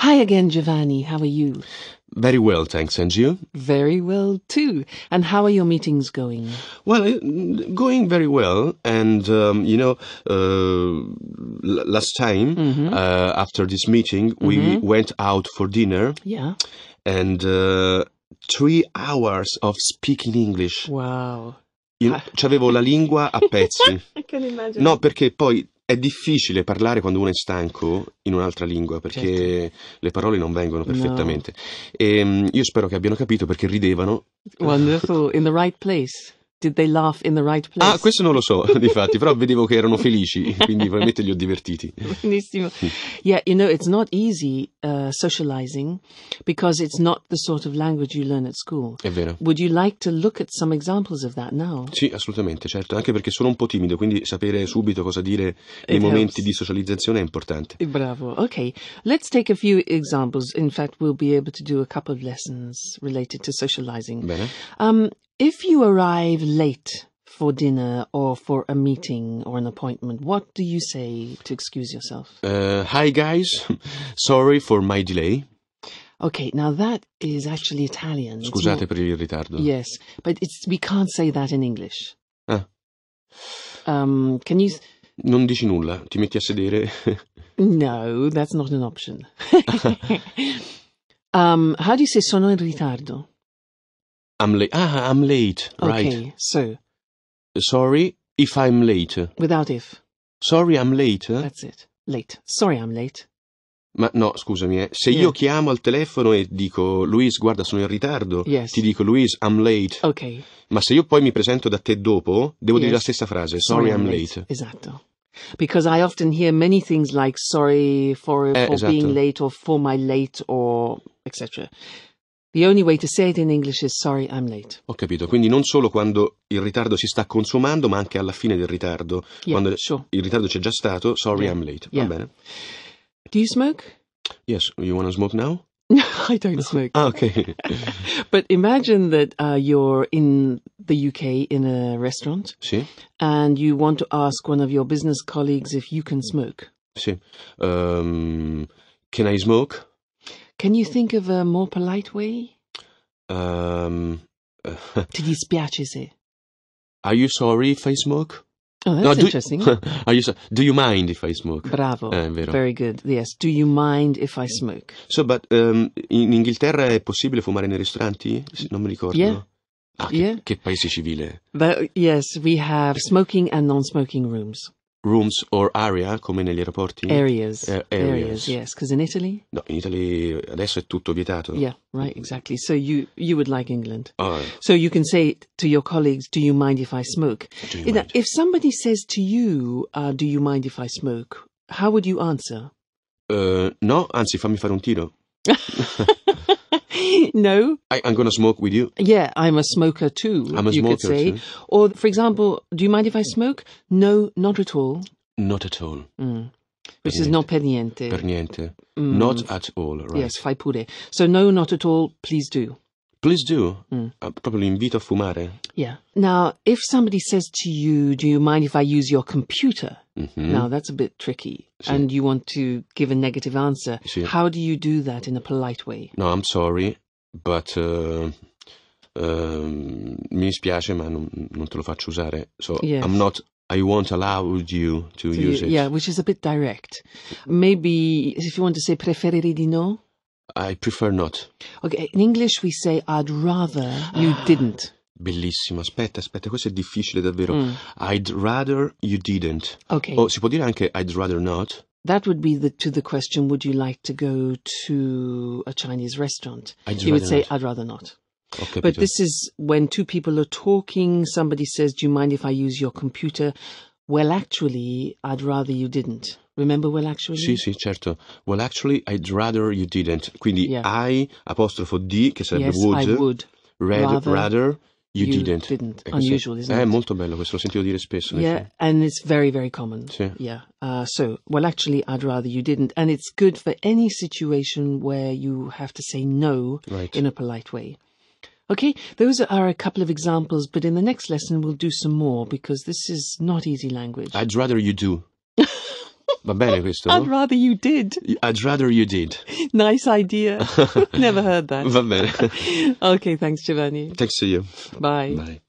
Hi again, Giovanni. How are you? Very well, thanks. And you? Very well, too. And how are your meetings going? Well, going very well. And, um, you know, uh, last time, mm-hmm. uh, after this meeting, mm-hmm. we went out for dinner. Yeah. And uh, three hours of speaking English. Wow. Io, ah. C'avevo la lingua a pezzi. no, perché poi È difficile parlare quando uno è stanco in un'altra lingua perché certo. le parole non vengono perfettamente. No. Ehm, e, io spero che abbiano capito perché ridevano. Wonderful, in the right place. Ah, questo non lo so, difatti, però vedevo che erano felici, quindi probabilmente li ho divertiti. Benissimo. Yeah, you know, it's not easy uh, socializing because it's not the sort of language you learn at school. È vero. Would you like to look at some examples of that now? Sì, assolutamente, certo, anche perché sono un po' timido, quindi sapere subito cosa dire nei It momenti di socializzazione è importante. Eh, bravo. Ok. let's take a few examples. In fact, we'll be able to do a couple of lessons related to socializing. Bene. Um, If you arrive late for dinner or for a meeting or an appointment, what do you say to excuse yourself? Uh, hi, guys. Sorry for my delay. Okay, now that is actually Italian. Scusate per il ritardo. Yes, but it's we can't say that in English. Ah. Um, can you... Non dici nulla, ti metti a sedere. no, that's not an option. um, how do you say sono in ritardo? I'm late. Ah, I'm late. Right. Okay, so. Sorry if I'm late. Without if. Sorry I'm late. That's it. Late. Sorry I'm late. Ma no, scusami, eh. se yeah. io chiamo al telefono e dico Luis, guarda, sono in ritardo, yes. ti dico Luis, I'm late. Ok. Ma se io poi mi presento da te dopo, devo yes. dire la stessa frase, sorry, sorry I'm late. late. Esatto. Because I often hear many things like sorry for, eh, for esatto. being late or for my late or etc. The only way to say it in English is sorry I'm late. Ho capito, quindi non solo quando il ritardo si sta consumando, ma anche alla fine del ritardo. Yeah, quando sure. il ritardo c'è già stato, sorry yeah. I'm late. Va yeah. bene. Do you smoke? Yes, you want to smoke now? No, I don't smoke. ah, okay. but imagine that uh, you're in the UK in a restaurant. Sì. And you want to ask one of your business colleagues if you can smoke. Sì. Um, can I smoke? Can you think of a more polite way? Um. Ti dispiace se. Are you sorry if I smoke? Oh, that's no, do interesting. You, are you, do you mind if I smoke? Bravo. Eh, Very good. Yes. Do you mind if I smoke? So, but um, in Inghilterra è possibile fumare nei ristoranti? Non mi ricordo. Yeah. Ah, che, yeah. che paese civile. But, yes, we have smoking and non-smoking rooms rooms or area, come negli aeroporti? Areas. Uh, areas. areas. yes. Because in Italy? No, in Italy adesso è tutto vietato. Yeah, right, exactly. So you, you would like England. Oh. So you can say to your colleagues, do you mind if I smoke? If, if somebody says to you, uh, do you mind if I smoke? How would you answer? Uh, no, anzi fammi fare un tiro. no. I, am going to smoke with you. Yeah, I'm a smoker too. I'm a you smoker. Could say. Too. Or, for example, do you mind if I smoke? No, not at all. Not at all. Mm. Which is not per niente. Per niente. Mm. Not at all, right? Yes, fai pure. So, no, not at all, please do. Please do. Mm. Uh, probably l'invito a fumare. Yeah. Now, if somebody says to you, do you mind if I use your computer? Mm-hmm. Now, that's a bit tricky. Sì. And you want to give a negative answer. Sì. How do you do that in a polite way? No, I'm sorry, but... Uh, um, mi spiace, ma non, non te lo faccio usare so yes. I'm not I won't allow you to use you, it. Yeah, which is a bit direct. Maybe if you want to say preferire di no, I prefer not. Okay, in English we say I'd rather you didn't. Bellissimo, aspetta, aspetta, questo è difficile davvero. Mm. I'd rather you didn't. Ok. O oh, si può dire anche I'd rather not. That would be the, to the question, would you like to go to a Chinese restaurant? I'd you would say, not. I'd rather not. Okay, but this is when two people are talking, somebody says, do you mind if I use your computer? Well, actually, I'd rather you didn't. Remember, well, actually? Sì, sì, certo. Well, actually, I'd rather you didn't. Quindi yeah. I, apostrofo D, che sarebbe yes, would, I would. Read, rather, rather you, you didn't. didn't. Unusual, isn't eh, it? È molto bello questo, lo sentito dire spesso. Yeah, film. and it's very, very common. Sì. Yeah. Uh, so, well, actually, I'd rather you didn't. And it's good for any situation where you have to say no right. in a polite way. Okay, those are a couple of examples, but in the next lesson we'll do some more because this is not easy language. I'd rather you do. Va bene questo? I'd rather you did. I'd rather you did. Nice idea. Never heard that. Va bene. okay, thanks Giovanni. Thanks to you. Bye. Bye.